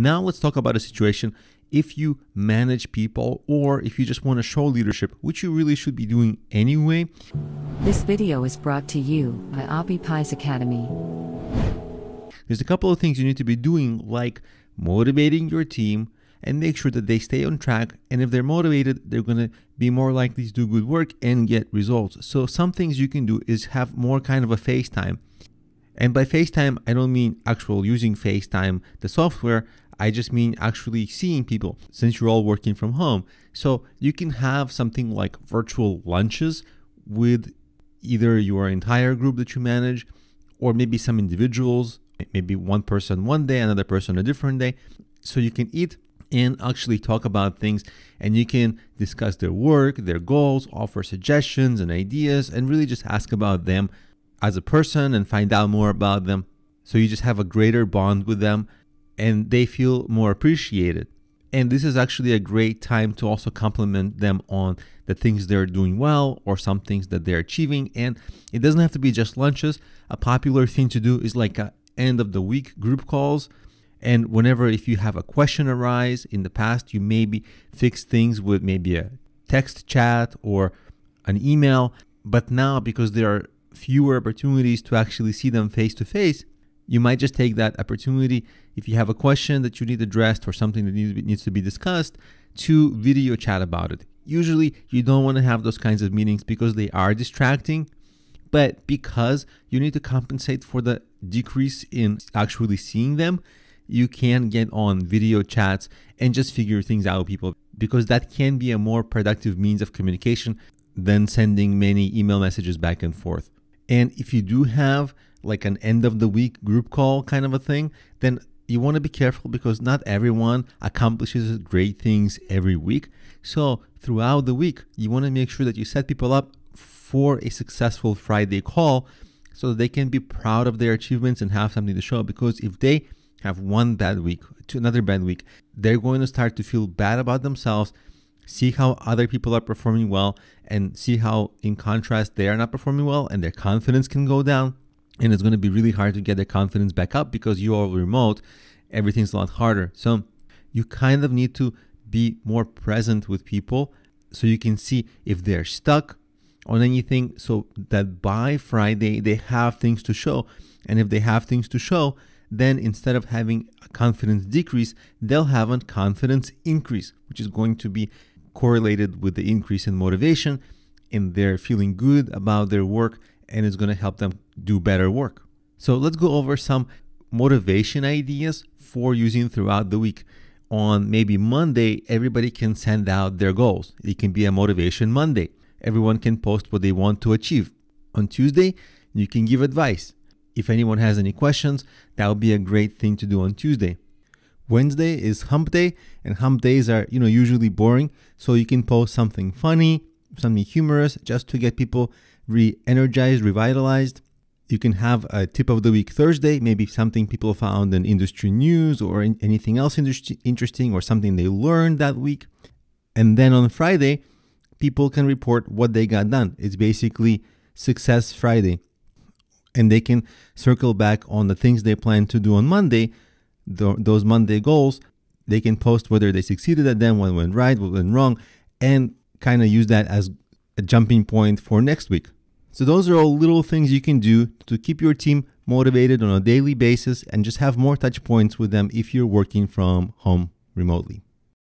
Now let's talk about a situation if you manage people or if you just want to show leadership, which you really should be doing anyway. This video is brought to you by Abhi Pies Academy. There's a couple of things you need to be doing like motivating your team and make sure that they stay on track and if they're motivated they're going to be more likely to do good work and get results. So some things you can do is have more kind of a face time. And by FaceTime, I don't mean actual using FaceTime, the software, I just mean actually seeing people since you're all working from home. So you can have something like virtual lunches with either your entire group that you manage or maybe some individuals, maybe one person one day, another person a different day. So you can eat and actually talk about things and you can discuss their work, their goals, offer suggestions and ideas, and really just ask about them as a person and find out more about them. So you just have a greater bond with them and they feel more appreciated. And this is actually a great time to also compliment them on the things they're doing well or some things that they're achieving. And it doesn't have to be just lunches. A popular thing to do is like a end of the week group calls. And whenever if you have a question arise in the past, you maybe fix things with maybe a text chat or an email. But now because there are fewer opportunities to actually see them face to face, you might just take that opportunity if you have a question that you need addressed or something that needs to be discussed to video chat about it. Usually, you don't want to have those kinds of meetings because they are distracting, but because you need to compensate for the decrease in actually seeing them, you can get on video chats and just figure things out with people because that can be a more productive means of communication than sending many email messages back and forth. And if you do have like an end of the week group call kind of a thing, then you want to be careful because not everyone accomplishes great things every week. So, throughout the week, you want to make sure that you set people up for a successful Friday call so that they can be proud of their achievements and have something to show. Because if they have one bad week to another bad week, they're going to start to feel bad about themselves see how other people are performing well and see how in contrast they are not performing well and their confidence can go down and it's going to be really hard to get their confidence back up because you are remote everything's a lot harder so you kind of need to be more present with people so you can see if they're stuck on anything so that by friday they have things to show and if they have things to show then instead of having a confidence decrease they'll have a confidence increase which is going to be correlated with the increase in motivation and they're feeling good about their work and it's going to help them do better work. So let's go over some motivation ideas for using throughout the week. On maybe Monday, everybody can send out their goals. It can be a motivation Monday. Everyone can post what they want to achieve. On Tuesday, you can give advice. If anyone has any questions, that would be a great thing to do on Tuesday. Wednesday is hump day, and hump days are, you know, usually boring. So you can post something funny, something humorous, just to get people re energized, revitalized. You can have a tip of the week Thursday, maybe something people found in industry news or in anything else interesting or something they learned that week. And then on Friday, people can report what they got done. It's basically Success Friday. And they can circle back on the things they plan to do on Monday those Monday goals, they can post whether they succeeded at them, what went right, what went wrong, and kind of use that as a jumping point for next week. So, those are all little things you can do to keep your team motivated on a daily basis and just have more touch points with them if you're working from home remotely.